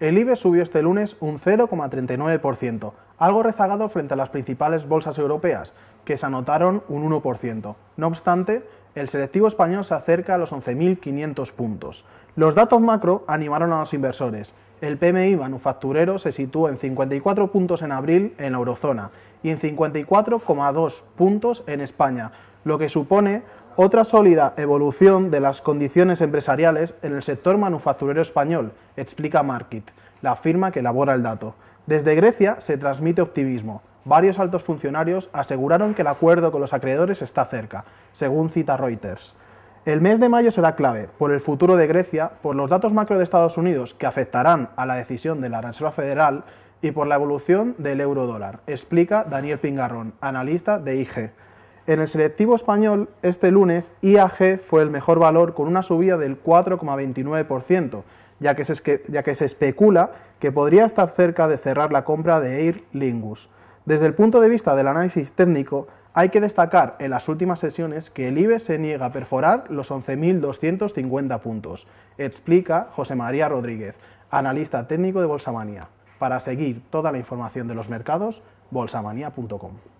El IBE subió este lunes un 0,39%, algo rezagado frente a las principales bolsas europeas, que se anotaron un 1%. No obstante, el selectivo español se acerca a los 11.500 puntos. Los datos macro animaron a los inversores. El PMI manufacturero se sitúa en 54 puntos en abril en la eurozona y en 54,2 puntos en España, lo que supone otra sólida evolución de las condiciones empresariales en el sector manufacturero español, explica Market, la firma que elabora el dato. Desde Grecia se transmite optimismo. Varios altos funcionarios aseguraron que el acuerdo con los acreedores está cerca, según cita Reuters. El mes de mayo será clave por el futuro de Grecia, por los datos macro de Estados Unidos que afectarán a la decisión de la Reserva Federal y por la evolución del euro dólar, explica Daniel Pingarrón, analista de IG. En el selectivo español, este lunes, IAG fue el mejor valor con una subida del 4,29%, ya, que se, ya que se especula que podría estar cerca de cerrar la compra de Air Lingus. Desde el punto de vista del análisis técnico, hay que destacar en las últimas sesiones que el IBE se niega a perforar los 11.250 puntos, explica José María Rodríguez, analista técnico de Bolsamanía. Para seguir toda la información de los mercados, bolsamanía.com.